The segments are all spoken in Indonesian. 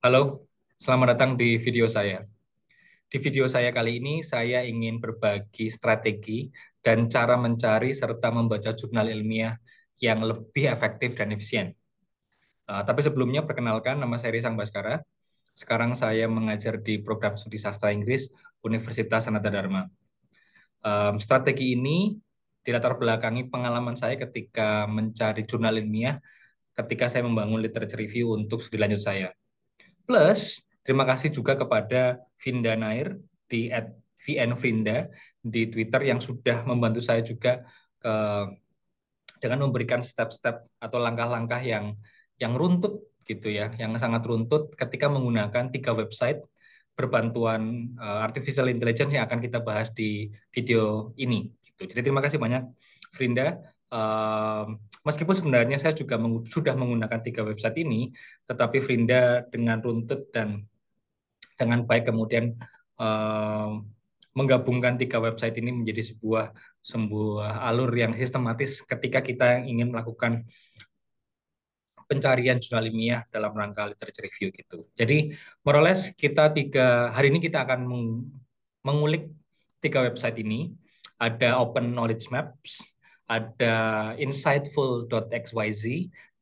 Halo, selamat datang di video saya. Di video saya kali ini, saya ingin berbagi strategi dan cara mencari serta membaca jurnal ilmiah yang lebih efektif dan efisien. Uh, tapi sebelumnya, perkenalkan nama saya Risang Baskara. Sekarang saya mengajar di program studi sastra Inggris Universitas Sanata Dharma. Um, strategi ini dilatar belakangi pengalaman saya ketika mencari jurnal ilmiah ketika saya membangun literature review untuk studi lanjut saya Plus, terima kasih juga kepada Vinda Nair di at VN Vinda di Twitter yang sudah membantu saya juga ke, eh, dengan memberikan step-step atau langkah-langkah yang yang runtut gitu ya, yang sangat runtut ketika menggunakan tiga website berbantuan uh, artificial intelligence yang akan kita bahas di video ini. Gitu. Jadi terima kasih banyak Frinda meskipun sebenarnya saya juga meng sudah menggunakan tiga website ini, tetapi Frinda dengan runtut dan dengan baik kemudian uh, menggabungkan tiga website ini menjadi sebuah sebuah alur yang sistematis ketika kita ingin melakukan pencarian jurnal ilmiah dalam rangka literature review gitu. Jadi meroles kita tiga hari ini kita akan mengulik tiga website ini. Ada Open Knowledge Maps, ada insightful.xyz,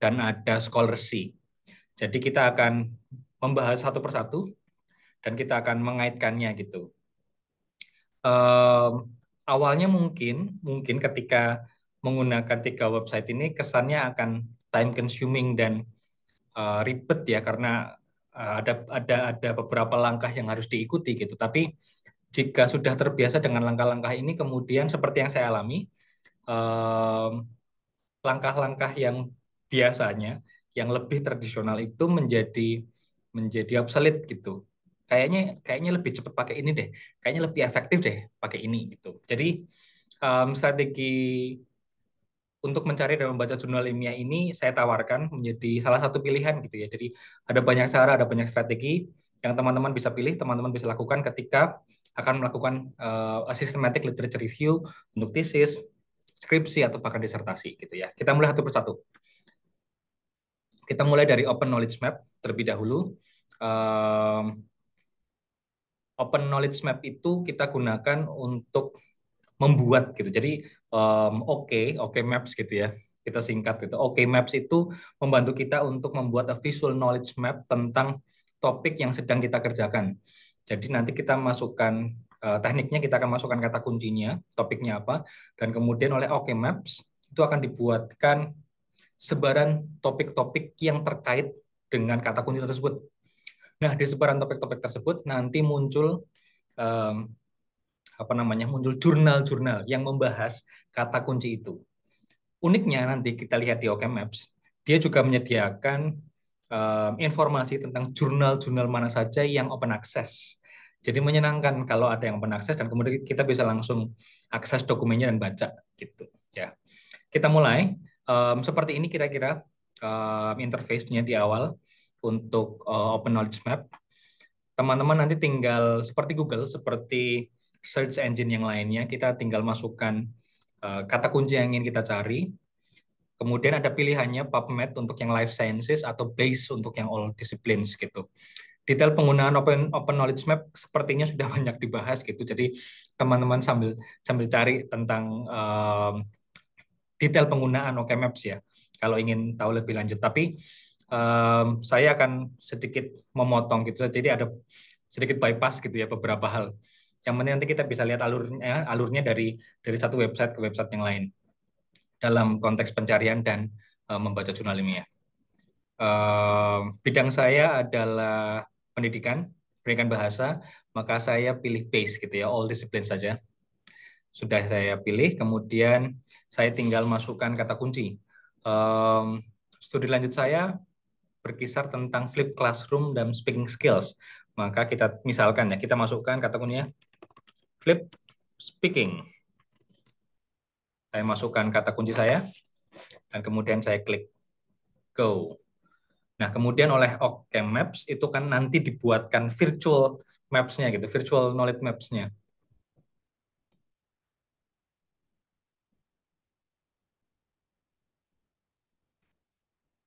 dan ada scholarship. Jadi kita akan membahas satu persatu dan kita akan mengaitkannya gitu. Um, awalnya mungkin mungkin ketika menggunakan tiga website ini kesannya akan time consuming dan uh, ribet ya karena eh, ada ada ada beberapa langkah yang harus diikuti gitu. Tapi jika sudah terbiasa dengan langkah-langkah ini kemudian seperti yang saya alami, langkah-langkah um, yang biasanya yang lebih tradisional itu menjadi menjadi obsolete gitu. Kayaknya kayaknya lebih cepat pakai ini deh. Kayaknya lebih efektif deh pakai ini gitu. Jadi um, strategi untuk mencari dan membaca jurnal ilmiah ini saya tawarkan menjadi salah satu pilihan gitu ya. Jadi ada banyak cara, ada banyak strategi yang teman-teman bisa pilih, teman-teman bisa lakukan ketika akan melakukan uh, systematic literature review untuk thesis skripsi atau bahkan disertasi gitu ya. Kita mulai satu persatu. Kita mulai dari Open Knowledge Map terlebih dahulu. Um, open Knowledge Map itu kita gunakan untuk membuat gitu. Jadi um, oke, okay, oke okay maps gitu ya. Kita singkat gitu. Oke okay maps itu membantu kita untuk membuat a visual knowledge map tentang topik yang sedang kita kerjakan. Jadi nanti kita masukkan Eh, tekniknya kita akan masukkan kata kuncinya, topiknya apa, dan kemudian oleh OK Maps itu akan dibuatkan sebaran topik-topik yang terkait dengan kata kunci tersebut. Nah, di sebaran topik-topik tersebut nanti muncul um, apa namanya? muncul jurnal-jurnal yang membahas kata kunci itu. Uniknya nanti kita lihat di OK Maps, dia juga menyediakan um, informasi tentang jurnal-jurnal mana saja yang open access jadi menyenangkan kalau ada yang mengakses dan kemudian kita bisa langsung akses dokumennya dan baca gitu ya. Kita mulai um, seperti ini kira-kira um, interface-nya di awal untuk uh, Open Knowledge Map. Teman-teman nanti tinggal seperti Google, seperti search engine yang lainnya, kita tinggal masukkan uh, kata kunci yang ingin kita cari. Kemudian ada pilihannya PubMed untuk yang life sciences atau BASE untuk yang all disciplines gitu detail penggunaan open open knowledge map sepertinya sudah banyak dibahas gitu. Jadi teman-teman sambil sambil cari tentang um, detail penggunaan OK Maps ya kalau ingin tahu lebih lanjut. Tapi um, saya akan sedikit memotong gitu. Jadi ada sedikit bypass gitu ya beberapa hal. Yang penting nanti kita bisa lihat alurnya alurnya dari dari satu website ke website yang lain dalam konteks pencarian dan uh, membaca jurnal ilmiah. Ya. Uh, bidang saya adalah pendidikan, pendidikan bahasa, maka saya pilih base gitu ya, all discipline saja. Sudah saya pilih, kemudian saya tinggal masukkan kata kunci. Um, studi lanjut saya berkisar tentang flip classroom dan speaking skills. Maka kita misalkan ya, kita masukkan kata kuncinya flip speaking. Saya masukkan kata kunci saya, dan kemudian saya klik go. Nah, kemudian oleh Ocam Maps itu kan nanti dibuatkan virtual maps-nya gitu, virtual knowledge maps-nya.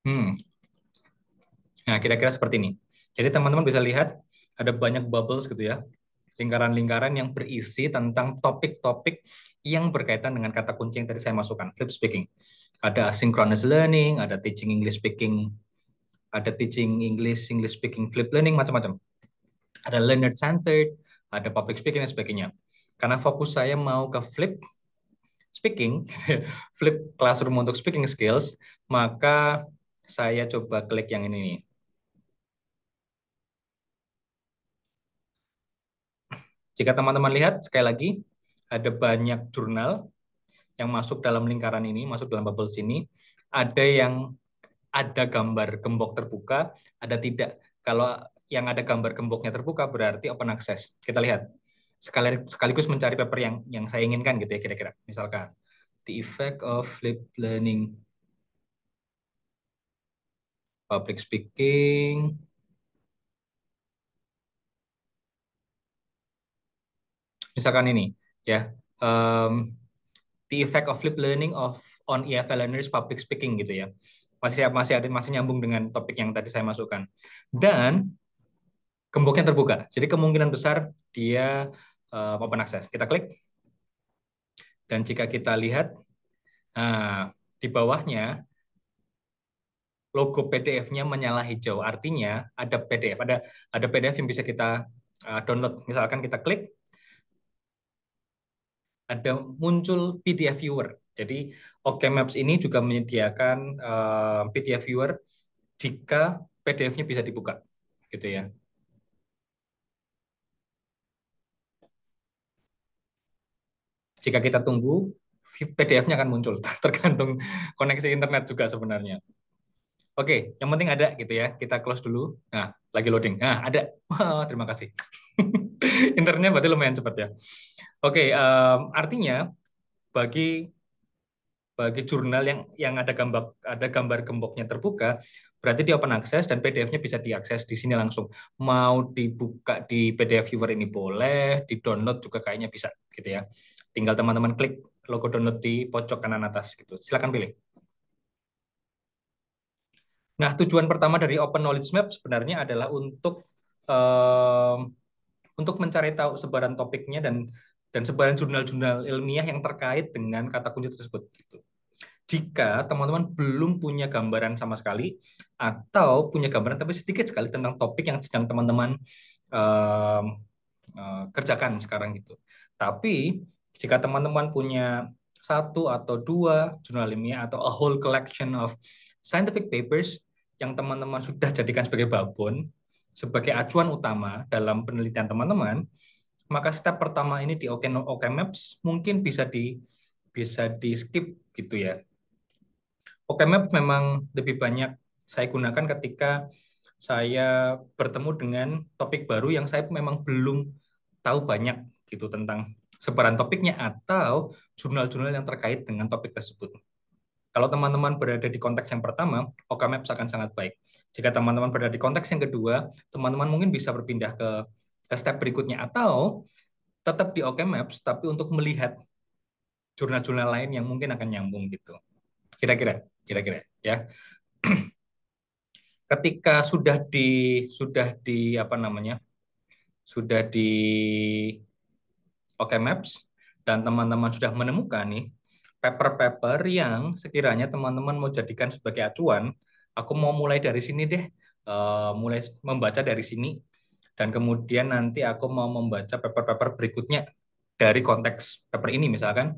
Hmm. Nah, kira-kira seperti ini. Jadi teman-teman bisa lihat ada banyak bubbles gitu ya. Lingkaran-lingkaran yang berisi tentang topik-topik yang berkaitan dengan kata kunci yang tadi saya masukkan, flip speaking. Ada synchronous learning, ada teaching English speaking ada teaching English, English speaking, flip learning, macam-macam. Ada learner centered, ada public speaking dan sebagainya. Karena fokus saya mau ke flip speaking, flip classroom untuk speaking skills, maka saya coba klik yang ini nih. Jika teman-teman lihat, sekali lagi, ada banyak jurnal yang masuk dalam lingkaran ini, masuk dalam bubble sini. Ada yang ada gambar gembok terbuka, ada tidak. Kalau yang ada gambar gemboknya terbuka berarti open access. Kita lihat. sekaligus mencari paper yang yang saya inginkan gitu ya kira-kira. Misalkan the effect of flip learning public speaking misalkan ini ya um, the effect of flip learning of on EFL learners public speaking gitu ya masih masih ada masih nyambung dengan topik yang tadi saya masukkan. Dan gemboknya terbuka. Jadi kemungkinan besar dia uh, open access. Kita klik. Dan jika kita lihat nah, di bawahnya logo PDF-nya menyala hijau. Artinya ada PDF, ada ada PDF yang bisa kita uh, download. Misalkan kita klik ada muncul PDF viewer. Jadi Oke Maps ini juga menyediakan uh, eh, PDF viewer jika PDF-nya bisa dibuka, gitu ya. Jika kita tunggu, PDF-nya akan muncul, tergantung koneksi internet juga sebenarnya. Oke, yang penting ada gitu ya. Kita close dulu. Nah, lagi loading. Nah, ada. Wow, terima kasih. Internetnya berarti lumayan cepat ya. Oke, um, artinya bagi bagi jurnal yang yang ada gambar ada gambar gemboknya terbuka, berarti dia open access dan PDF-nya bisa diakses di sini langsung. Mau dibuka di PDF viewer ini boleh, di download juga kayaknya bisa gitu ya. Tinggal teman-teman klik logo download di pojok kanan atas gitu. Silakan pilih. Nah, tujuan pertama dari Open Knowledge Map sebenarnya adalah untuk um, untuk mencari tahu sebaran topiknya dan dan sebaran jurnal-jurnal ilmiah yang terkait dengan kata kunci tersebut gitu jika teman-teman belum punya gambaran sama sekali atau punya gambaran tapi sedikit sekali tentang topik yang sedang teman-teman uh, uh, kerjakan sekarang gitu. Tapi jika teman-teman punya satu atau dua jurnal ilmiah atau a whole collection of scientific papers yang teman-teman sudah jadikan sebagai babon, sebagai acuan utama dalam penelitian teman-teman, maka step pertama ini di OK, OK Maps mungkin bisa di bisa di skip gitu ya Pokemap memang lebih banyak saya gunakan ketika saya bertemu dengan topik baru yang saya memang belum tahu banyak gitu tentang sebaran topiknya atau jurnal-jurnal yang terkait dengan topik tersebut. Kalau teman-teman berada di konteks yang pertama, Okamaps akan sangat baik. Jika teman-teman berada di konteks yang kedua, teman-teman mungkin bisa berpindah ke, step berikutnya atau tetap di Okamaps tapi untuk melihat jurnal-jurnal lain yang mungkin akan nyambung gitu. Kira-kira kira-kira ya ketika sudah di sudah di apa namanya sudah di Oke Maps dan teman-teman sudah menemukan nih paper-paper yang sekiranya teman-teman mau jadikan sebagai acuan aku mau mulai dari sini deh eh, mulai membaca dari sini dan kemudian nanti aku mau membaca paper-paper berikutnya dari konteks paper ini misalkan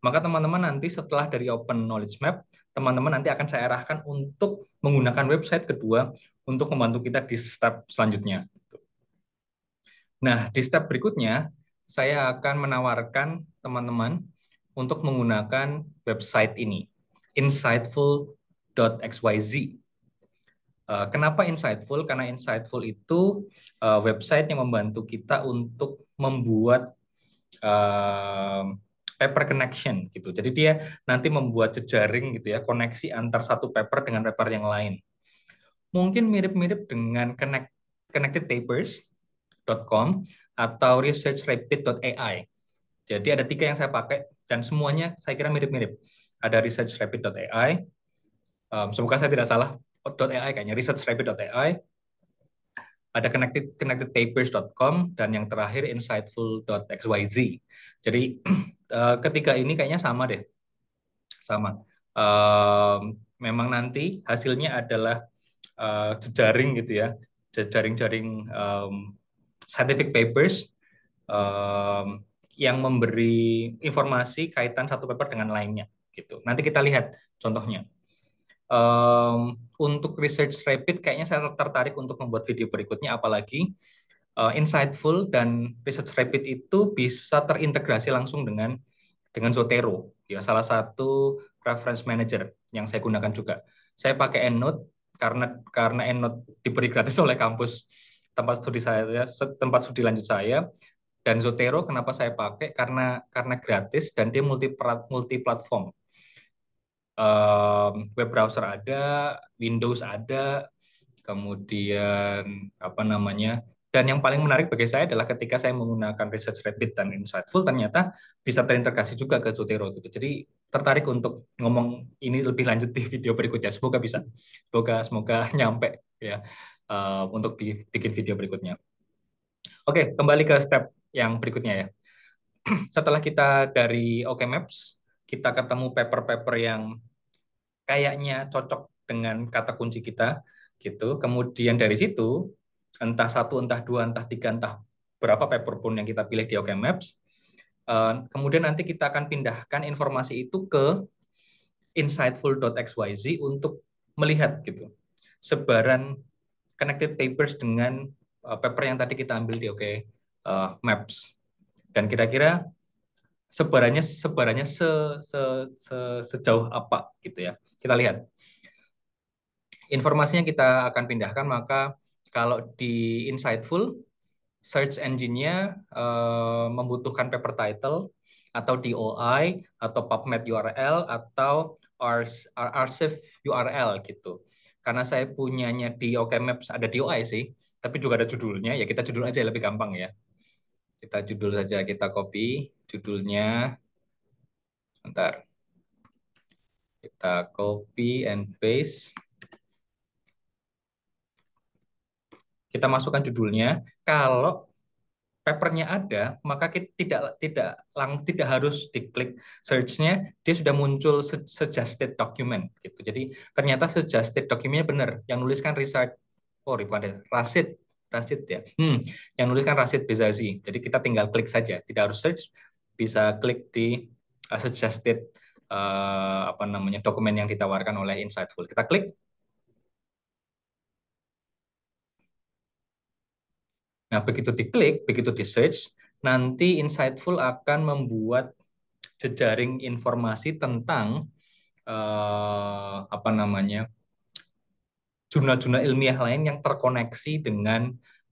maka teman-teman nanti setelah dari open knowledge map teman-teman nanti akan saya arahkan untuk menggunakan website kedua untuk membantu kita di step selanjutnya. Nah, di step berikutnya, saya akan menawarkan teman-teman untuk menggunakan website ini, insightful.xyz. Eh, kenapa Insightful? Karena Insightful itu eh, website yang membantu kita untuk membuat eh, paper connection gitu. Jadi dia nanti membuat jejaring gitu ya, koneksi antar satu paper dengan paper yang lain. Mungkin mirip-mirip dengan connect, connectedpapers.com atau researchrapid.ai. Jadi ada tiga yang saya pakai dan semuanya saya kira mirip-mirip. Ada researchrapid.ai, um, semoga saya tidak salah, .ai kayaknya, researchrapid.ai, ada connected connectedpapers.com dan yang terakhir insightful.xyz. Jadi Eh, ketiga ini kayaknya sama deh, sama. Uh, memang nanti hasilnya adalah uh, jejaring gitu ya, jejaring-jaring um, scientific papers um, yang memberi informasi kaitan satu paper dengan lainnya gitu. Nanti kita lihat contohnya. Um, untuk research rapid kayaknya saya tertarik untuk membuat video berikutnya apalagi uh, insightful dan research rapid itu bisa terintegrasi langsung dengan dengan Zotero ya salah satu reference manager yang saya gunakan juga. Saya pakai EndNote karena karena EndNote diberi gratis oleh kampus tempat studi saya tempat studi lanjut saya dan Zotero kenapa saya pakai karena karena gratis dan dia multi multi platform um, web browser ada Windows ada kemudian apa namanya dan yang paling menarik bagi saya adalah ketika saya menggunakan research Rabbit dan insightful, ternyata bisa terintegrasi juga ke Zotero. Gitu. Jadi tertarik untuk ngomong ini lebih lanjut di video berikutnya. Semoga bisa, semoga semoga nyampe ya uh, untuk bikin video berikutnya. Oke, kembali ke step yang berikutnya ya. Setelah kita dari OK Maps, kita ketemu paper-paper yang kayaknya cocok dengan kata kunci kita gitu. Kemudian dari situ entah satu, entah dua, entah tiga, entah berapa paper pun yang kita pilih di OK Maps. Eh, kemudian nanti kita akan pindahkan informasi itu ke insightful.xyz untuk melihat gitu sebaran connected papers dengan eh, paper yang tadi kita ambil di OK eh, Maps. Dan kira-kira sebarannya sebarannya se, se, se, sejauh apa gitu ya. Kita lihat. Informasinya kita akan pindahkan maka kalau di Insightful, search engine-nya uh, membutuhkan paper title atau DOI atau PubMed URL atau arsif URL gitu. Karena saya punyanya di OK Maps ada DOI sih, tapi juga ada judulnya. Ya kita judul aja lebih gampang ya. Kita judul saja kita copy judulnya. Sebentar. Kita copy and paste. kita masukkan judulnya. Kalau papernya ada, maka kita tidak tidak lang, tidak harus diklik searchnya. dia sudah muncul suggested document gitu. Jadi ternyata suggested documentnya benar, yang nuliskan research oh bukan Rasid Rasid ya. Hmm, yang nuliskan Rasid Bezazi. Jadi kita tinggal klik saja, tidak harus search, bisa klik di uh, suggested uh, apa namanya dokumen yang ditawarkan oleh Insightful. Kita klik, Nah, begitu diklik, begitu di search, nanti Insightful akan membuat jejaring informasi tentang eh, apa namanya jurnal-jurnal ilmiah lain yang terkoneksi dengan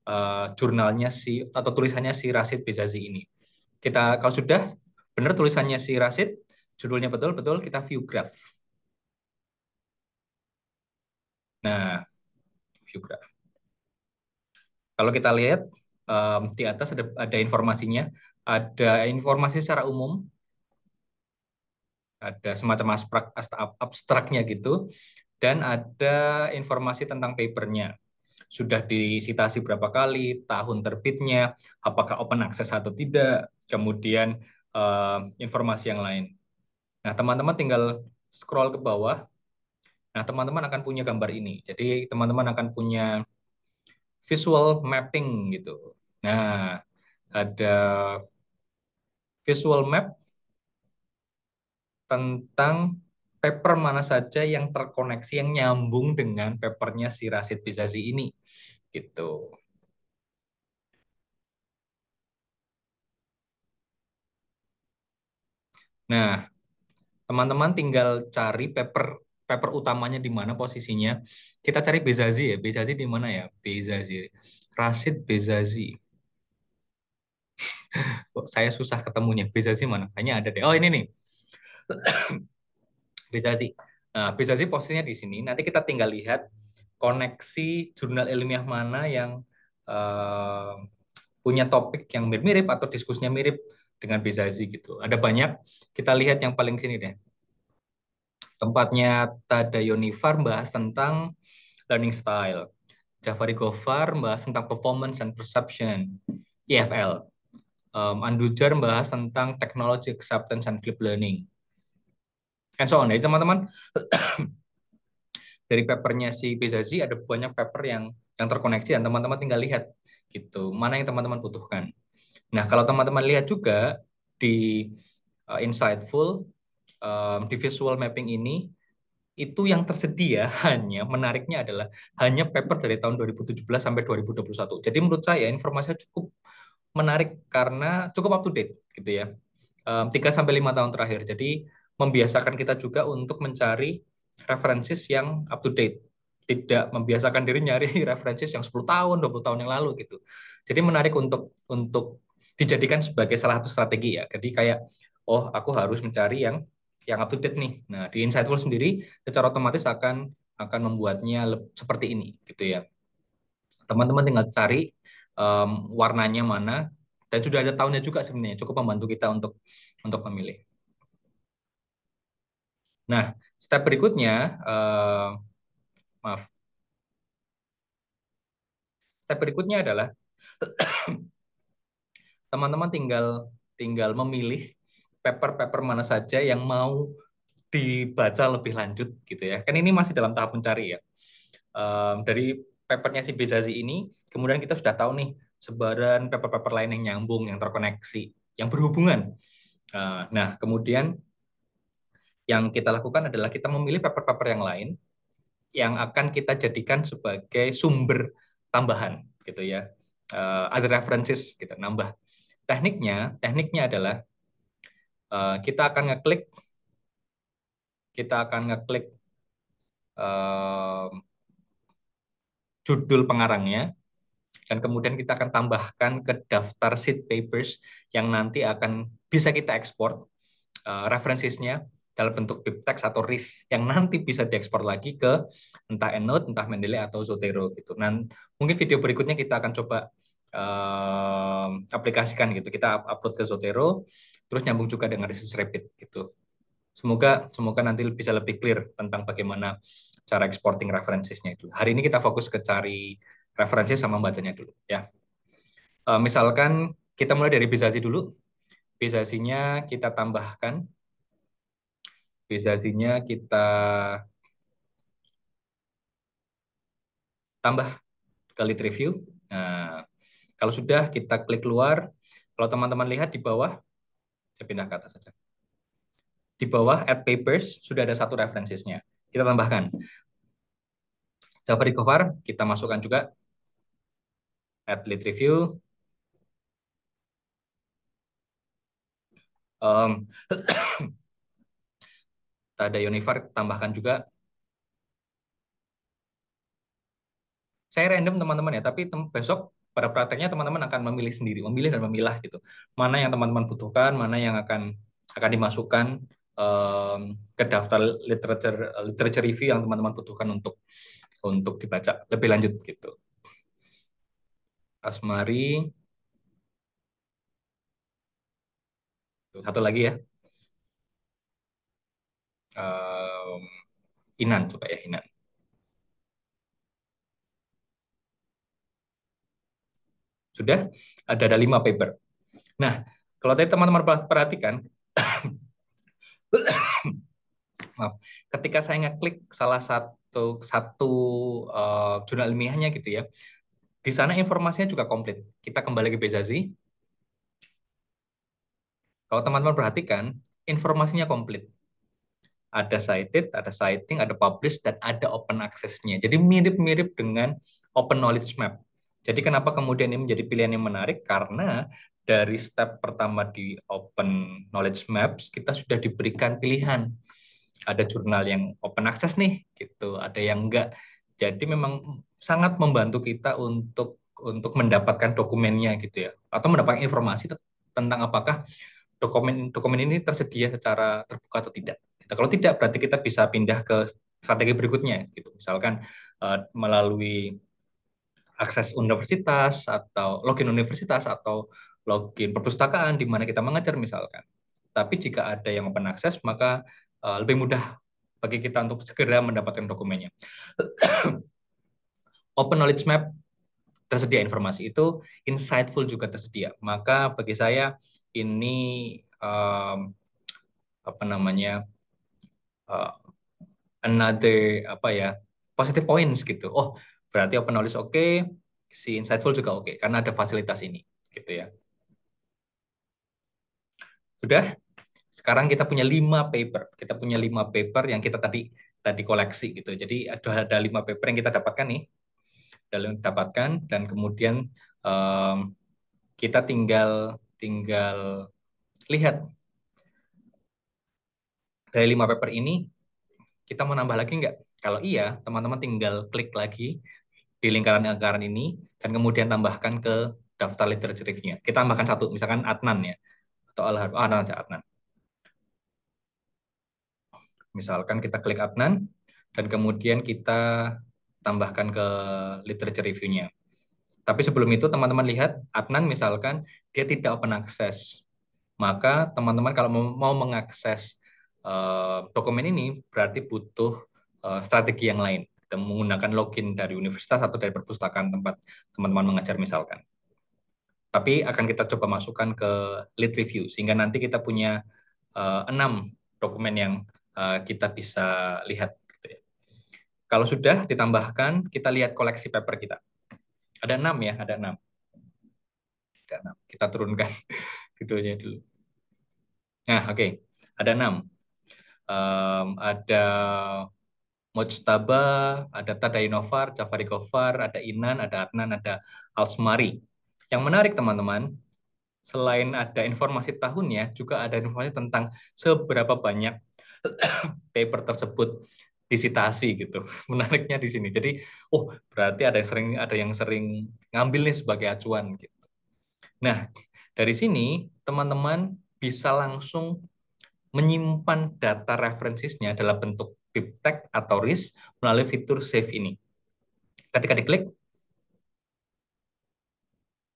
eh, jurnalnya si atau tulisannya si Rasid Bezazi ini. Kita kalau sudah benar tulisannya si Rasid, judulnya betul-betul kita view graph. Nah, view graph. Kalau kita lihat um, di atas ada, ada informasinya, ada informasi secara umum, ada semacam asprak, abstraknya gitu, dan ada informasi tentang papernya. Sudah disitasi berapa kali, tahun terbitnya, apakah open access atau tidak, kemudian um, informasi yang lain. Nah, teman-teman tinggal scroll ke bawah. Nah, teman-teman akan punya gambar ini. Jadi, teman-teman akan punya visual mapping gitu. Nah, ada visual map tentang paper mana saja yang terkoneksi yang nyambung dengan papernya si Rasid Pizazi ini gitu. Nah, teman-teman tinggal cari paper paper utamanya di mana posisinya. Kita cari Bezazi ya. Bezazi di mana ya? Bezazi. Rashid Bezazi. Kok saya susah ketemunya. Bezazi mana? Kayaknya ada deh. Oh, ini nih. Bezazi. Nah, Bezazi posisinya di sini. Nanti kita tinggal lihat koneksi jurnal ilmiah mana yang uh, punya topik yang mirip-mirip atau diskusinya mirip dengan Bezazi gitu. Ada banyak. Kita lihat yang paling sini deh. Tempatnya Tadayoni Farm bahas tentang learning style. Jafari Gofar bahas tentang performance and perception, EFL. Um, Andujar bahas tentang technology acceptance and flip learning. And so on. Jadi teman-teman, dari papernya si Bezazi ada banyak paper yang yang terkoneksi dan teman-teman tinggal lihat gitu mana yang teman-teman butuhkan. Nah kalau teman-teman lihat juga di uh, Insightful um, di visual mapping ini itu yang tersedia hanya menariknya adalah hanya paper dari tahun 2017 sampai 2021. Jadi menurut saya informasinya cukup menarik karena cukup up to date gitu ya. Um, 3 sampai 5 tahun terakhir. Jadi membiasakan kita juga untuk mencari referensi yang up to date. Tidak membiasakan diri nyari referensi yang 10 tahun, 20 tahun yang lalu gitu. Jadi menarik untuk untuk dijadikan sebagai salah satu strategi ya. Jadi kayak oh aku harus mencari yang yang up to date nih. Nah, di Insightful sendiri secara otomatis akan akan membuatnya seperti ini gitu ya. Teman-teman tinggal cari um, warnanya mana dan sudah ada tahunnya juga sebenarnya cukup membantu kita untuk untuk memilih. Nah, step berikutnya uh, maaf. Step berikutnya adalah teman-teman tinggal tinggal memilih paper-paper mana saja yang mau dibaca lebih lanjut gitu ya. Kan ini masih dalam tahap mencari ya. Um, dari papernya si Bezazi ini, kemudian kita sudah tahu nih sebaran paper-paper lain yang nyambung, yang terkoneksi, yang berhubungan. Uh, nah, kemudian yang kita lakukan adalah kita memilih paper-paper yang lain yang akan kita jadikan sebagai sumber tambahan gitu ya. Uh, ada references kita gitu, nambah. Tekniknya, tekniknya adalah Eh, kita akan ngeklik kita akan ngeklik uh, judul pengarangnya dan kemudian kita akan tambahkan ke daftar seed papers yang nanti akan bisa kita ekspor uh, eh, referensinya dalam bentuk bibtex atau RIS yang nanti bisa diekspor lagi ke entah EndNote, entah Mendeley atau Zotero gitu. Dan mungkin video berikutnya kita akan coba uh, aplikasikan gitu. Kita upload ke Zotero, terus nyambung juga dengan riset rapid gitu. Semoga semoga nanti bisa lebih clear tentang bagaimana cara exporting referensinya itu. Hari ini kita fokus ke cari referensi sama bacanya dulu ya. E, misalkan kita mulai dari bisasi dulu. Bizasinya kita tambahkan. Bizasinya kita tambah ke lead review. Nah, kalau sudah kita klik keluar. Kalau teman-teman lihat di bawah saya pindah ke atas saja. Di bawah at papers sudah ada satu referensinya. Kita tambahkan. Java Recover kita masukkan juga at lead review. Um, ada Univar tambahkan juga saya random teman-teman ya, tapi tem besok pada prakteknya teman-teman akan memilih sendiri, memilih dan memilah gitu. Mana yang teman-teman butuhkan, mana yang akan akan dimasukkan um, ke daftar literature literature review yang teman-teman butuhkan untuk untuk dibaca lebih lanjut gitu. Asmari. Satu lagi ya. Um, Inan coba ya Inan. Sudah ada ada lima paper. Nah, kalau tadi teman-teman perhatikan, maaf, ketika saya ngeklik salah satu satu uh, jurnal ilmiahnya gitu ya, di sana informasinya juga komplit. Kita kembali ke Bezazi. Kalau teman-teman perhatikan, informasinya komplit. Ada cited, ada citing, ada publish dan ada open access-nya. Jadi mirip-mirip dengan open knowledge map. Jadi kenapa kemudian ini menjadi pilihan yang menarik? Karena dari step pertama di Open Knowledge Maps kita sudah diberikan pilihan. Ada jurnal yang open access nih, gitu. Ada yang enggak. Jadi memang sangat membantu kita untuk untuk mendapatkan dokumennya gitu ya, atau mendapatkan informasi tentang apakah dokumen dokumen ini tersedia secara terbuka atau tidak. Gitu. Kalau tidak berarti kita bisa pindah ke strategi berikutnya gitu. Misalkan uh, melalui akses universitas atau login universitas atau login perpustakaan di mana kita mengajar misalkan. Tapi jika ada yang open access maka eh, lebih mudah bagi kita untuk segera mendapatkan dokumennya. open knowledge map tersedia informasi itu, insightful juga tersedia. Maka bagi saya ini um, apa namanya uh, another apa ya positive points gitu. Oh Berarti open knowledge oke, okay, si insightful juga oke, okay, karena ada fasilitas ini. gitu ya. Sudah? Sekarang kita punya lima paper. Kita punya lima paper yang kita tadi tadi koleksi gitu. Jadi ada ada lima paper yang kita dapatkan nih. Dalam dapatkan dan kemudian um, kita tinggal tinggal lihat dari lima paper ini kita mau nambah lagi nggak? Kalau iya, teman-teman tinggal klik lagi di lingkaran-lingkaran ini dan kemudian tambahkan ke daftar literature review-nya. Kita tambahkan satu, misalkan Adnan ya, atau Al Harb, oh, Adnan aja Adnan. Misalkan kita klik Adnan dan kemudian kita tambahkan ke literature review-nya. Tapi sebelum itu teman-teman lihat Adnan misalkan dia tidak open access. Maka teman-teman kalau mau mengakses uh, dokumen ini berarti butuh uh, strategi yang lain menggunakan login dari universitas atau dari perpustakaan tempat teman-teman mengajar misalkan. Tapi akan kita coba masukkan ke lead review sehingga nanti kita punya eh, enam dokumen yang uh, kita bisa lihat. Gitu ya. Kalau sudah ditambahkan, kita lihat koleksi paper kita. Ada enam ya, ada enam. Ada enam. Kita turunkan videonya dulu. Nah, oke, okay. ada enam. Um, ada Mojtaba, ada Inovar, Jafari Jafarikovar, ada Inan, ada Adnan, ada Alsmari. Yang menarik teman-teman, selain ada informasi tahunnya, juga ada informasi tentang seberapa banyak paper tersebut disitasi gitu. Menariknya di sini. Jadi, oh berarti ada yang sering ada yang sering ngambil nih sebagai acuan gitu. Nah, dari sini teman-teman bisa langsung menyimpan data referensinya dalam bentuk Piptek atau RIS melalui fitur save ini. Ketika diklik,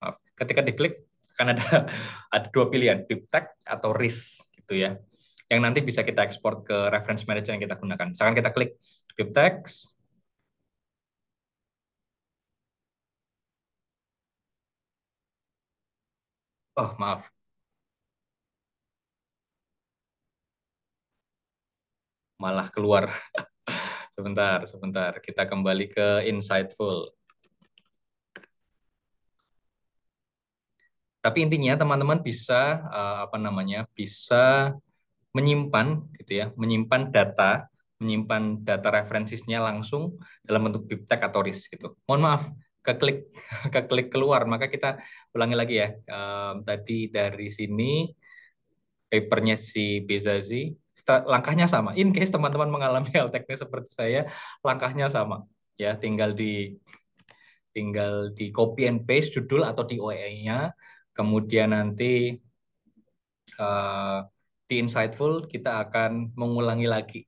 maaf, ketika diklik akan ada ada dua pilihan, Piptek atau RIS gitu ya. Yang nanti bisa kita ekspor ke reference manager yang kita gunakan. Misalkan kita klik Piptek Oh, maaf. malah keluar. sebentar, sebentar. Kita kembali ke insightful. Tapi intinya teman-teman bisa eh, apa namanya? bisa menyimpan gitu ya, menyimpan data, menyimpan data referensinya langsung dalam bentuk BibTeX atau RIS gitu. Mohon maaf, keklik keklik keluar, maka kita ulangi lagi ya. Um, tadi dari sini papernya si Bezazi langkahnya sama. In case teman-teman mengalami hal teknis seperti saya, langkahnya sama. Ya, tinggal di tinggal di copy and paste judul atau di oe nya kemudian nanti uh, di insightful kita akan mengulangi lagi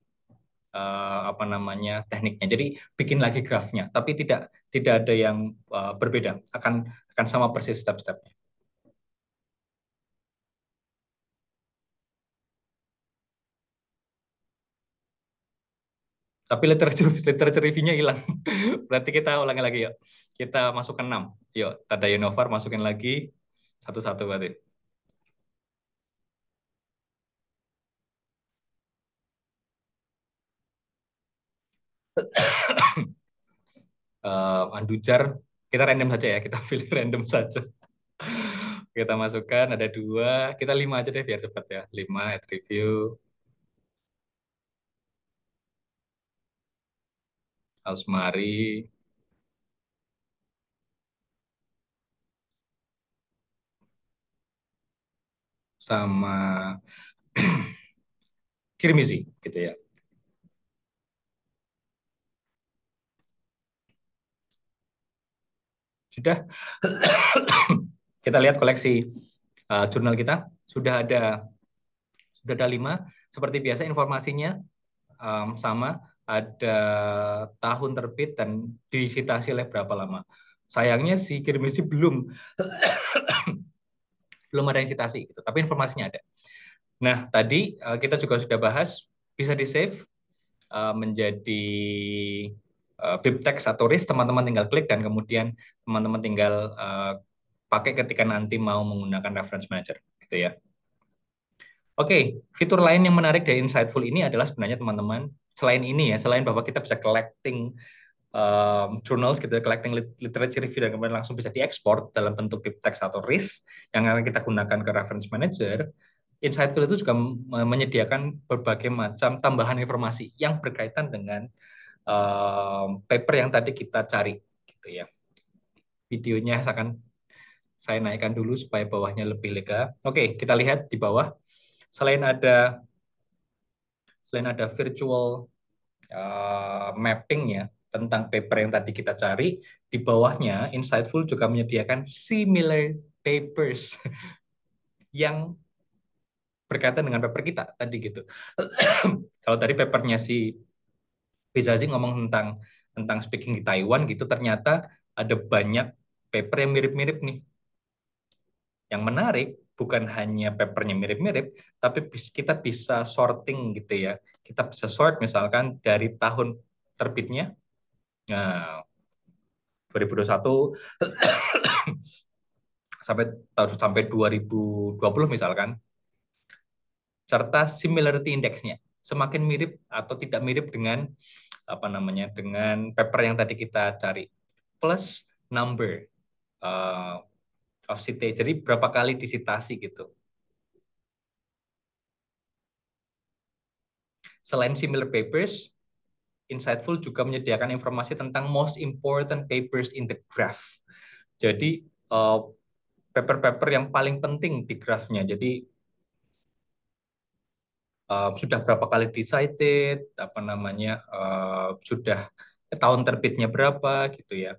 uh, apa namanya tekniknya. Jadi bikin lagi grafnya, tapi tidak tidak ada yang uh, berbeda. Akan akan sama persis step-stepnya. Tapi literature literature review-nya hilang. Berarti kita ulangi lagi yuk. Kita masukkan 6. Yuk, Tadayun Novar masukin lagi satu-satu berarti. uh, eh, Andujar, kita random saja ya, kita pilih random saja. kita masukkan, ada dua, kita lima aja deh biar cepat ya. Lima, add review, Asmari, sama Kirmizi gitu ya. Sudah kita lihat koleksi uh, jurnal kita sudah ada sudah ada lima seperti biasa informasinya um, sama ada tahun terbit dan disitasi oleh berapa lama. Sayangnya si Kirmizi belum belum ada yang sitasi gitu, tapi informasinya ada. Nah, tadi uh, kita juga sudah bahas bisa di-save uh, menjadi uh, BibTeX atau RIS, teman-teman tinggal klik dan kemudian teman-teman tinggal uh, pakai ketika nanti mau menggunakan reference manager gitu ya. Oke, okay, fitur lain yang menarik dari Insightful ini adalah sebenarnya teman-teman selain ini ya, selain bahwa kita bisa collecting um, journals gitu, ya, collecting literature review dan kemudian langsung bisa diekspor dalam bentuk BibTeX atau RIS yang akan kita gunakan ke reference manager, Insightful itu juga menyediakan berbagai macam tambahan informasi yang berkaitan dengan um, paper yang tadi kita cari gitu ya. Videonya akan saya naikkan dulu supaya bawahnya lebih lega. Oke, kita lihat di bawah. Selain ada selain ada virtual uh, mapping ya tentang paper yang tadi kita cari, di bawahnya Insightful juga menyediakan similar papers yang berkaitan dengan paper kita tadi gitu. Kalau tadi papernya si Bizazi ngomong tentang tentang speaking di Taiwan gitu, ternyata ada banyak paper yang mirip-mirip nih. Yang menarik bukan hanya papernya mirip-mirip, tapi kita bisa sorting gitu ya. Kita bisa sort misalkan dari tahun terbitnya, nah, eh, 2021 sampai tahun sampai 2020 misalkan, serta similarity indexnya semakin mirip atau tidak mirip dengan apa namanya dengan paper yang tadi kita cari plus number uh, of city. Jadi berapa kali disitasi gitu. Selain similar papers, Insightful juga menyediakan informasi tentang most important papers in the graph. Jadi eh, paper-paper uh, yang paling penting di grafnya. Jadi uh, sudah berapa kali disited, apa namanya, uh, sudah tahun terbitnya berapa gitu ya.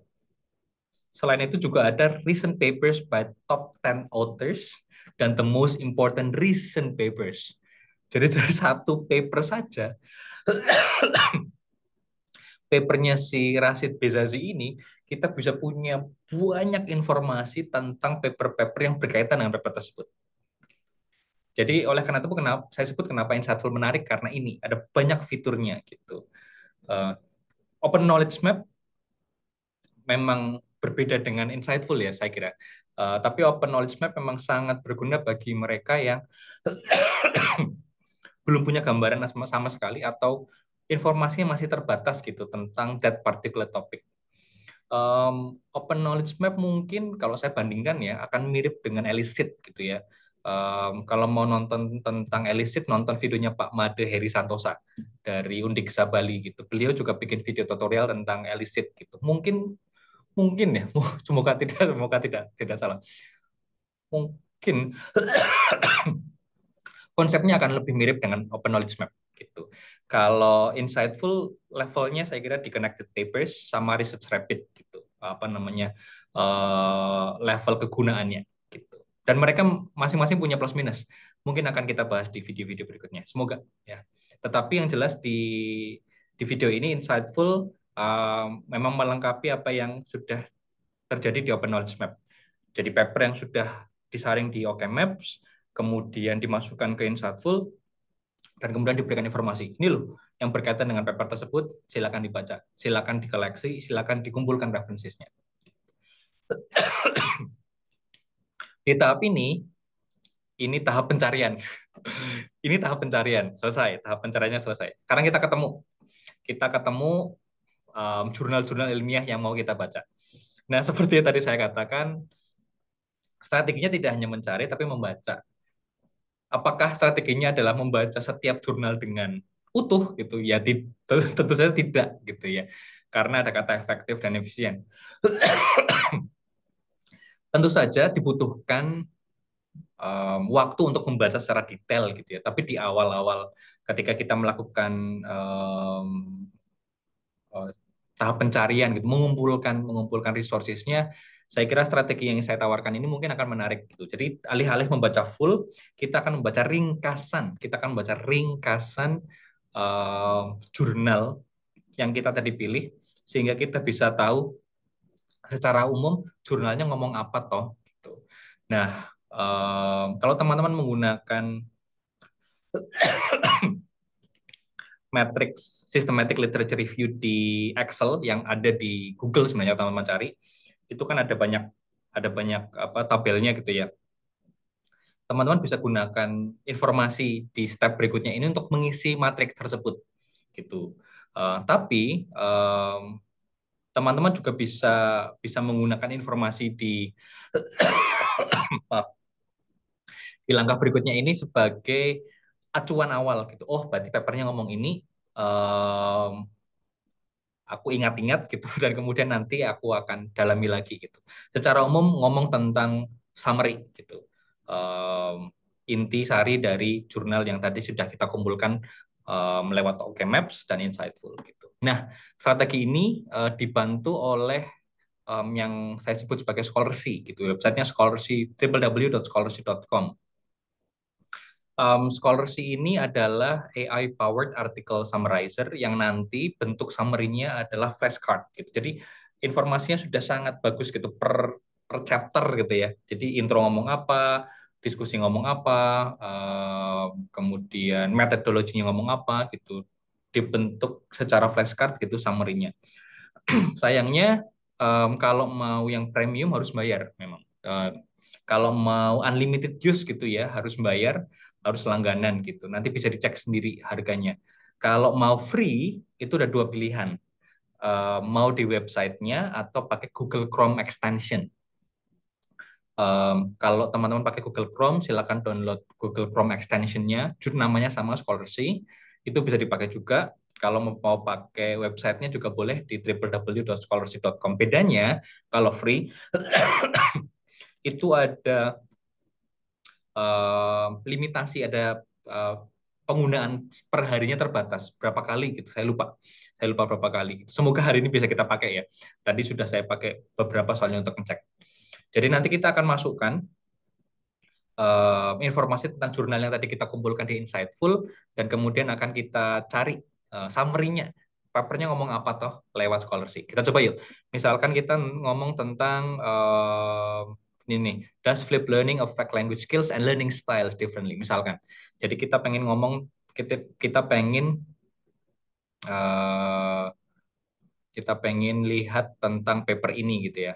Selain itu juga ada recent papers by top 10 authors dan the most important recent papers. Jadi dari satu paper saja, papernya si Rasid Bezazi ini, kita bisa punya banyak informasi tentang paper-paper yang berkaitan dengan paper tersebut. Jadi oleh karena itu kenapa saya sebut kenapa Insightful menarik karena ini ada banyak fiturnya gitu. Uh, open knowledge map memang berbeda dengan insightful ya saya kira. Uh, tapi open knowledge map memang sangat berguna bagi mereka yang belum punya gambaran sama, sama sekali atau informasinya masih terbatas gitu tentang that particular topic. Um, open knowledge map mungkin kalau saya bandingkan ya akan mirip dengan Elicit gitu ya. Um, kalau mau nonton tentang Elicit, nonton videonya Pak Made Heri Santosa dari Undiksa Bali gitu. Beliau juga bikin video tutorial tentang Elicit gitu. Mungkin mungkin ya semoga tidak semoga tidak tidak salah mungkin konsepnya akan lebih mirip dengan open knowledge map gitu. Kalau insightful levelnya saya kira di connected papers sama research rapid gitu. Apa namanya? Uh, level kegunaannya gitu. Dan mereka masing-masing punya plus minus. Mungkin akan kita bahas di video-video berikutnya. Semoga ya. Tetapi yang jelas di di video ini insightful uh, memang melengkapi apa yang sudah terjadi di Open Knowledge Map. Jadi paper yang sudah disaring di OK Maps, kemudian dimasukkan ke Insightful, dan kemudian diberikan informasi. Ini loh yang berkaitan dengan paper tersebut, silakan dibaca, silakan dikoleksi, silakan dikumpulkan referensinya. di tahap ini, ini tahap pencarian. ini tahap pencarian, selesai. Tahap pencariannya selesai. Sekarang kita ketemu. Kita ketemu um, jurnal-jurnal ilmiah yang mau kita baca. Nah, seperti yang tadi saya katakan, strateginya tidak hanya mencari, tapi membaca. Apakah strateginya adalah membaca setiap jurnal dengan utuh gitu ya tentu saja tidak gitu ya karena ada kata efektif dan efisien tentu saja dibutuhkan um, waktu untuk membaca secara detail gitu ya tapi di awal-awal ketika kita melakukan um, tahap pencarian gitu, mengumpulkan mengumpulkan resourcesnya. Saya kira strategi yang saya tawarkan ini mungkin akan menarik gitu. Jadi alih-alih membaca full, kita akan membaca ringkasan. Kita akan membaca ringkasan uh, jurnal yang kita tadi pilih sehingga kita bisa tahu secara umum jurnalnya ngomong apa toh gitu. Nah, uh, kalau teman-teman menggunakan matrix systematic literature review di Excel yang ada di Google sebenarnya teman-teman cari itu kan ada banyak ada banyak apa tabelnya gitu ya teman-teman bisa gunakan informasi di step berikutnya ini untuk mengisi matriks tersebut gitu uh, tapi um, teman-teman juga bisa bisa menggunakan informasi di di langkah berikutnya ini sebagai acuan awal gitu. Oh, berarti papernya ngomong ini um, aku ingat-ingat gitu dan kemudian nanti aku akan dalami lagi gitu. Secara umum ngomong tentang summary gitu. Um, inti sari dari jurnal yang tadi sudah kita kumpulkan um, lewat OK Maps dan Insightful gitu. Nah, strategi ini uh, dibantu oleh um, yang saya sebut sebagai scholarship gitu. Websitenya scholarship www.scholarship.com um, Scholarcy ini adalah AI-powered article summarizer yang nanti bentuk summary-nya adalah flashcard. Gitu. Jadi informasinya sudah sangat bagus gitu per, per chapter gitu ya. Jadi intro ngomong apa, diskusi ngomong apa, uh, kemudian metodologinya ngomong apa gitu, dibentuk secara flashcard gitu summary-nya. Sayangnya um, kalau mau yang premium harus bayar memang. Uh, kalau mau unlimited use gitu ya harus bayar harus langganan gitu. Nanti bisa dicek sendiri harganya. Kalau mau free itu ada dua pilihan. Uh, mau di websitenya atau pakai Google Chrome extension. Um, kalau teman-teman pakai Google Chrome, silakan download Google Chrome extensionnya. Jur namanya sama Scholarcy. Itu bisa dipakai juga. Kalau mau pakai websitenya juga boleh di www.scholarcy.com. Bedanya kalau free itu ada Eh, limitasi ada uh, penggunaan perharinya terbatas berapa kali gitu saya lupa saya lupa berapa kali gitu. semoga hari ini bisa kita pakai ya tadi sudah saya pakai beberapa soalnya untuk ngecek jadi nanti kita akan masukkan uh, informasi tentang jurnal yang tadi kita kumpulkan di Insightful dan kemudian akan kita cari uh, summary-nya papernya ngomong apa toh lewat scholarship kita coba yuk misalkan kita ngomong tentang ini nih, does flip learning affect language skills and learning styles differently? Misalkan, jadi kita pengen ngomong, kita, kita pengen uh, kita pengen lihat tentang paper ini gitu ya.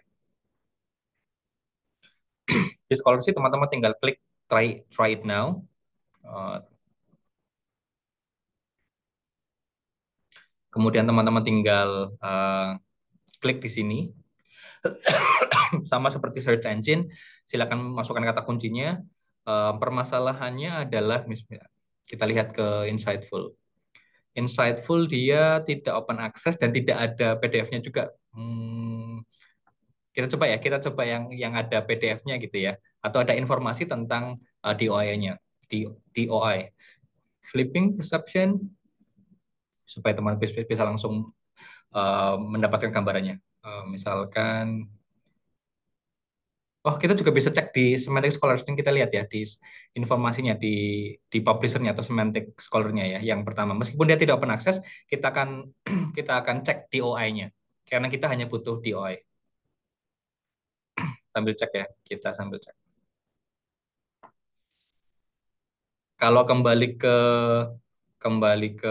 Di sih, teman-teman tinggal klik try try it now. Uh, kemudian teman-teman tinggal uh, klik di sini sama seperti search engine, silakan masukkan kata kuncinya. Eh, permasalahannya adalah kita lihat ke insightful. Insightful dia tidak open access dan tidak ada PDF-nya juga. Hmm, kita coba ya, kita coba yang yang ada PDF-nya gitu ya, atau ada informasi tentang uh, eh, DOI-nya, DOI, flipping perception, supaya teman bisa langsung uh, mendapatkan gambarannya. Uh, misalkan Oh, kita juga bisa cek di Semantic scholarship ini kita lihat ya di informasinya di di publishernya atau Semantic Scholar-nya ya yang pertama. Meskipun dia tidak open access, kita akan kita akan cek DOI-nya karena kita hanya butuh DOI. sambil cek ya, kita sambil cek. Kalau kembali ke kembali ke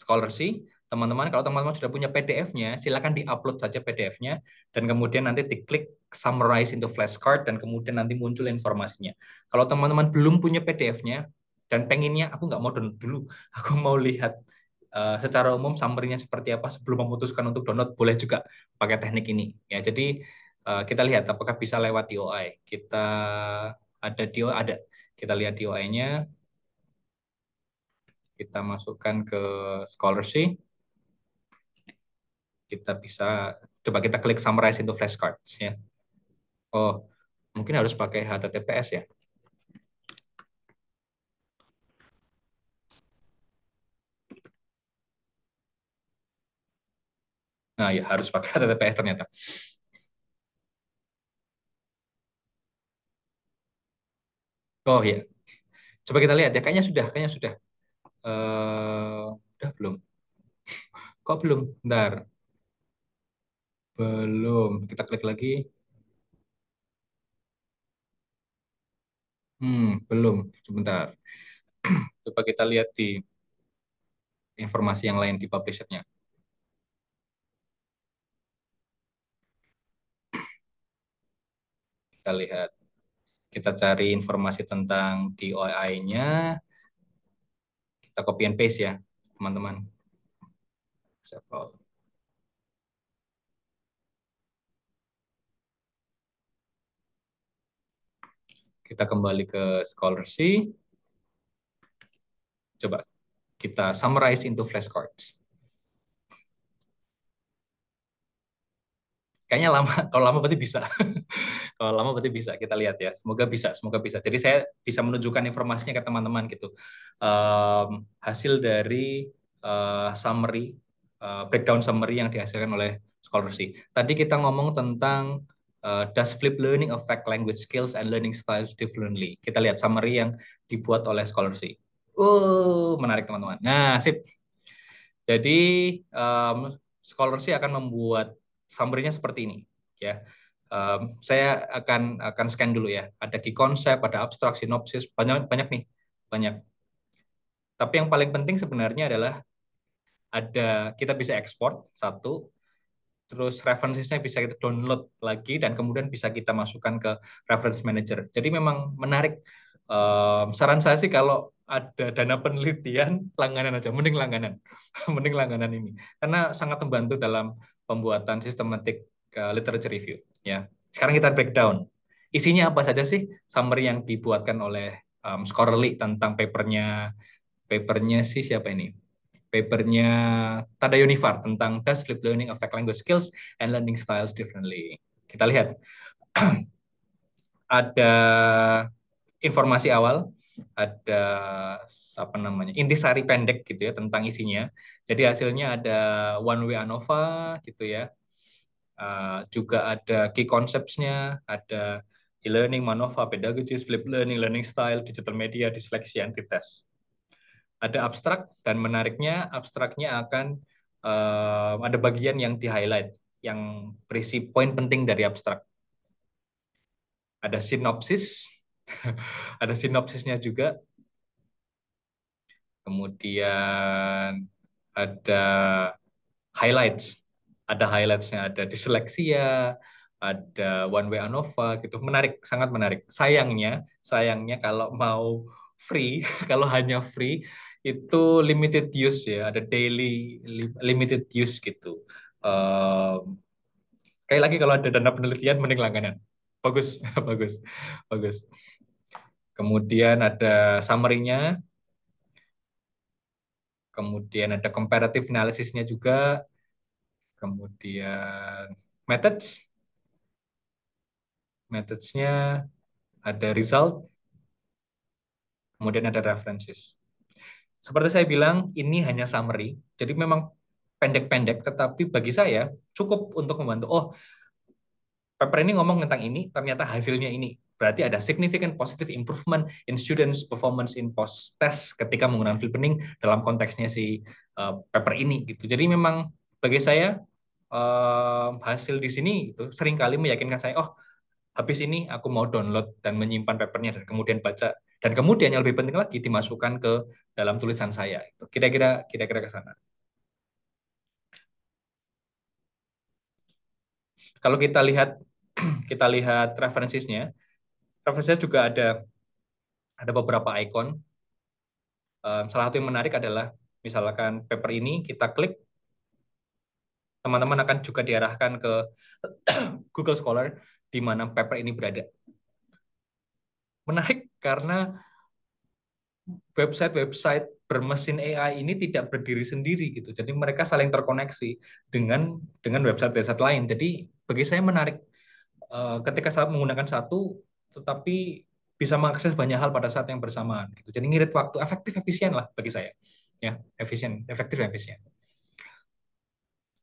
scholarship, teman-teman kalau teman-teman sudah punya PDF-nya silakan diupload saja PDF-nya dan kemudian nanti diklik summarize into flashcard dan kemudian nanti muncul informasinya kalau teman-teman belum punya PDF-nya dan pengennya aku nggak mau download dulu aku mau lihat uh, secara umum summary-nya seperti apa sebelum memutuskan untuk download boleh juga pakai teknik ini ya jadi uh, kita lihat apakah bisa lewat DOI kita ada DOI ada kita lihat DOI-nya kita masukkan ke scholarship kita bisa coba kita klik summarize into flashcards ya. Oh, mungkin harus pakai HTTPS ya. Nah, ya harus pakai HTTPS ternyata. Oh ya. Coba kita lihat ya, kayaknya sudah, kayaknya sudah. Eh, uh, udah belum? Kok belum? Bentar. Belum. Kita klik lagi. Hmm, belum. Sebentar. Coba kita lihat di informasi yang lain di publisher-nya. Kita lihat. Kita cari informasi tentang DOI-nya. Kita copy and paste ya, teman-teman. -teman. Kita kembali ke scholarship. Coba kita summarize into flashcards. Kayaknya lama, kalau lama berarti bisa. kalau lama berarti bisa, kita lihat ya. Semoga bisa, semoga bisa. Jadi saya bisa menunjukkan informasinya ke teman-teman gitu. Um, hasil dari uh, summary, uh, breakdown summary yang dihasilkan oleh scholarship. Tadi kita ngomong tentang uh, does flip learning affect language skills and learning styles differently? Kita lihat summary yang dibuat oleh Scholarship. Oh, menarik teman-teman. Nah, sip. Jadi um, Scholarship akan membuat summary-nya seperti ini, ya. Um, saya akan akan scan dulu ya. Ada key concept, ada abstrak, sinopsis, banyak banyak nih, banyak. Tapi yang paling penting sebenarnya adalah ada kita bisa ekspor satu, terus referensinya bisa kita download lagi dan kemudian bisa kita masukkan ke reference manager. Jadi memang menarik. Um, saran saya sih kalau ada dana penelitian langganan aja, mending langganan, mending langganan ini karena sangat membantu dalam pembuatan sistematik uh, literature review. Ya, sekarang kita breakdown. Isinya apa saja sih summary yang dibuatkan oleh um, Scholarly tentang papernya? Papernya sih siapa ini? papernya Tada Univar tentang Does Flip Learning Affect Language Skills and Learning Styles Differently. Kita lihat. ada informasi awal, ada apa namanya intisari pendek gitu ya tentang isinya. Jadi hasilnya ada one way ANOVA gitu ya. Uh, juga ada key concepts-nya, ada e-learning, MANOVA, pedagogis flip learning, learning style, digital media, dyslexia, disleksia, test ada abstrak dan menariknya abstraknya akan uh, ada bagian yang di highlight yang berisi poin penting dari abstrak. Ada sinopsis, ada sinopsisnya juga. Kemudian ada highlights, ada highlightsnya, ada disleksia, ada one way ANOVA gitu. Menarik, sangat menarik. Sayangnya, sayangnya kalau mau free, kalau hanya free itu limited use ya, ada daily limited use gitu. uh, kayak lagi kalau ada dana penelitian mending langganan. Bagus, bagus, bagus. Kemudian ada summary-nya. Kemudian ada comparative analysis-nya juga. Kemudian methods. Methods-nya ada result. Kemudian ada references. Seperti saya bilang, ini hanya summary. Jadi memang pendek-pendek, tetapi bagi saya cukup untuk membantu. Oh, paper ini ngomong tentang ini, ternyata hasilnya ini. Berarti ada significant positive improvement in students' performance in post-test ketika menggunakan flippening dalam konteksnya si uh, paper ini. gitu. Jadi memang bagi saya uh, hasil di sini itu seringkali meyakinkan saya, oh habis ini aku mau download dan menyimpan papernya dan kemudian baca dan kemudian yang lebih penting lagi dimasukkan ke dalam tulisan saya kira-kira kira-kira ke sana kalau kita lihat kita lihat referensinya referensinya juga ada ada beberapa ikon ehm, salah satu yang menarik adalah misalkan paper ini kita klik teman-teman akan juga diarahkan ke Google Scholar di mana paper ini berada. Menarik karena website-website bermesin AI ini tidak berdiri sendiri gitu. Jadi mereka saling terkoneksi dengan dengan website-website lain. Jadi bagi saya menarik eh, ketika saya menggunakan satu tetapi bisa mengakses banyak hal pada saat yang bersamaan gitu. Jadi ngirit waktu efektif efisien lah bagi saya. Ya, efisien, efektif efisien.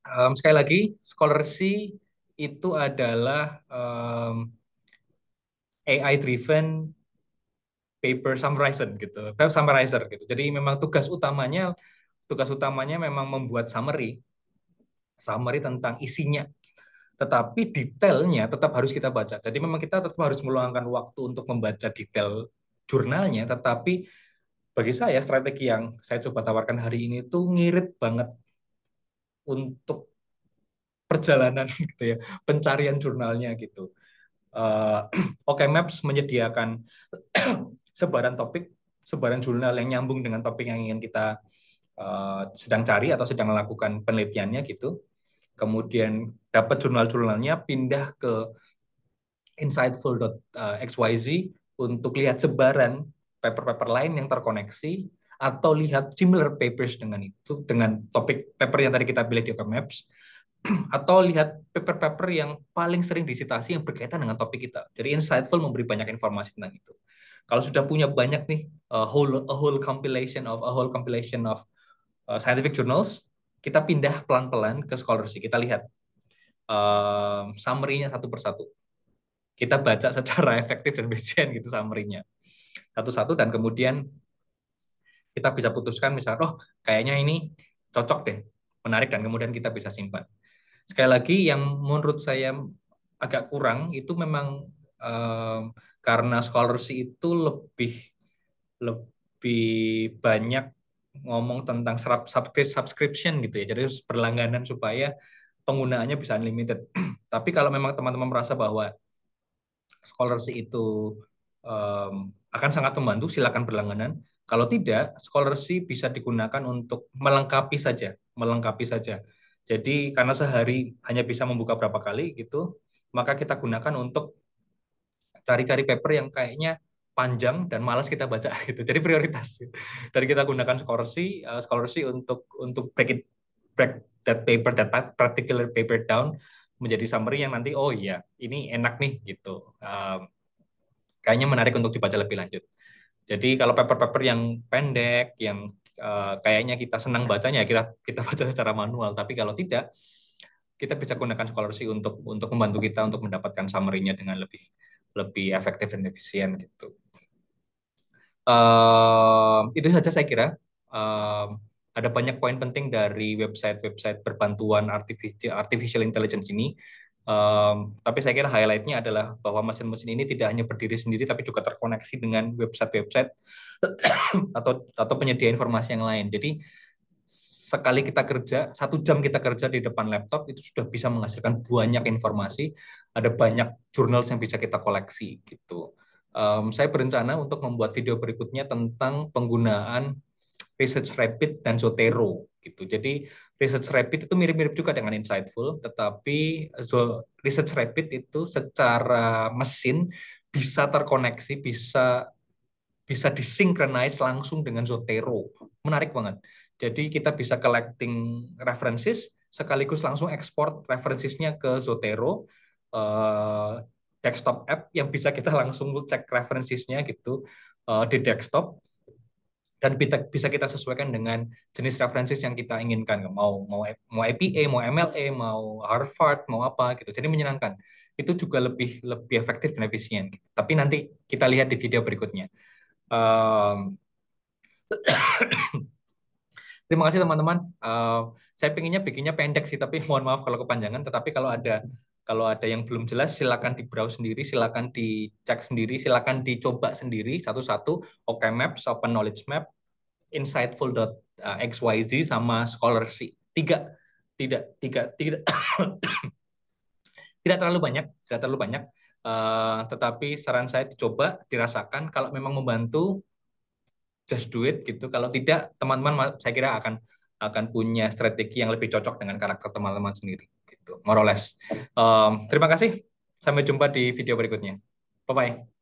Um, sekali lagi, scholarship itu adalah um, AI driven paper summarizer gitu, paper eh, summarizer gitu. Jadi memang tugas utamanya tugas utamanya memang membuat summary summary tentang isinya. Tetapi detailnya tetap harus kita baca. Jadi memang kita tetap harus meluangkan waktu untuk membaca detail jurnalnya, tetapi bagi saya strategi yang saya coba tawarkan hari ini itu ngirit banget untuk perjalanan gitu ya, pencarian jurnalnya gitu. Uh, Oke okay Maps menyediakan sebaran topik, sebaran jurnal yang nyambung dengan topik yang ingin kita uh, sedang cari atau sedang melakukan penelitiannya gitu. Kemudian dapat jurnal-jurnalnya pindah ke insightful.xyz eh, untuk lihat sebaran paper-paper lain yang terkoneksi atau lihat similar papers dengan itu dengan topik paper yang tadi kita pilih di Oke Maps atau lihat paper-paper yang paling sering disitasi yang berkaitan dengan topik kita. Jadi insightful memberi banyak informasi tentang itu. Kalau sudah punya banyak nih a whole a whole compilation of a whole compilation of uh, scientific journals, kita pindah pelan-pelan ke scholarship. Kita lihat uh, summary-nya satu persatu. Kita baca secara efektif dan efisien gitu summary-nya. Satu-satu dan kemudian kita bisa putuskan misalnya, oh kayaknya ini cocok deh, menarik dan kemudian kita bisa simpan sekali lagi yang menurut saya agak kurang itu memang um, karena scholarship itu lebih lebih banyak ngomong tentang subscription gitu ya. Jadi harus berlangganan supaya penggunaannya bisa unlimited. Tapi kalau memang teman-teman merasa bahwa scholarship itu um, akan sangat membantu, silakan berlangganan. Kalau tidak, scholarship bisa digunakan untuk melengkapi saja, melengkapi saja. Jadi karena sehari hanya bisa membuka berapa kali gitu, maka kita gunakan untuk cari-cari paper yang kayaknya panjang dan malas kita baca gitu. Jadi prioritas. dari Dan kita gunakan skorsi, uh, eh, scholarship untuk untuk break it, break that paper, that particular paper down menjadi summary yang nanti oh iya ini enak nih gitu. Um, kayaknya menarik untuk dibaca lebih lanjut. Jadi kalau paper-paper yang pendek, yang Eh, kayaknya kita senang bacanya kita kita baca secara manual tapi kalau tidak kita bisa gunakan scholarship untuk untuk membantu kita untuk mendapatkan summary-nya dengan lebih lebih efektif dan efisien gitu uh, itu saja saya kira uh, ada banyak poin penting dari website-website berbantuan artificial artificial intelligence ini Um, tapi saya kira highlightnya adalah bahwa mesin-mesin ini tidak hanya berdiri sendiri, tapi juga terkoneksi dengan website-website atau atau penyedia informasi yang lain. Jadi sekali kita kerja, satu jam kita kerja di depan laptop itu sudah bisa menghasilkan banyak informasi, ada banyak jurnal yang bisa kita koleksi gitu. Um, saya berencana untuk membuat video berikutnya tentang penggunaan research rapid dan Zotero gitu. Jadi research rapid itu mirip-mirip juga dengan insightful, tetapi research rapid itu secara mesin bisa terkoneksi, bisa bisa disynchronize langsung dengan Zotero. Menarik banget. Jadi kita bisa collecting references sekaligus langsung ekspor referensinya ke Zotero uh, desktop app yang bisa kita langsung cek referensinya gitu uh, di desktop dan bisa kita sesuaikan dengan jenis referensi yang kita inginkan mau mau e, mau IPA e mau MLA mau Harvard mau apa gitu jadi menyenangkan itu juga lebih lebih efektif dan efisien tapi nanti kita lihat di video berikutnya um, terima kasih teman-teman uh, saya pinginnya bikinnya pendek sih tapi mohon maaf kalau kepanjangan tetapi kalau ada kalau ada yang belum jelas, silakan di browse sendiri, silakan dicek sendiri, silakan dicoba sendiri satu-satu. OK Maps, Open Knowledge Map, Insightful. Eh, xyz sama Scholarship. Tiga, tidak, tiga, tidak, tidak terlalu banyak, tidak terlalu banyak. Uh, tetapi saran saya dicoba, dirasakan. Kalau memang membantu, just do it gitu. Kalau tidak, teman-teman saya kira akan akan punya strategi yang lebih cocok dengan karakter teman-teman sendiri. Gitu, more Um, terima kasih. Sampai jumpa di video berikutnya. Bye-bye.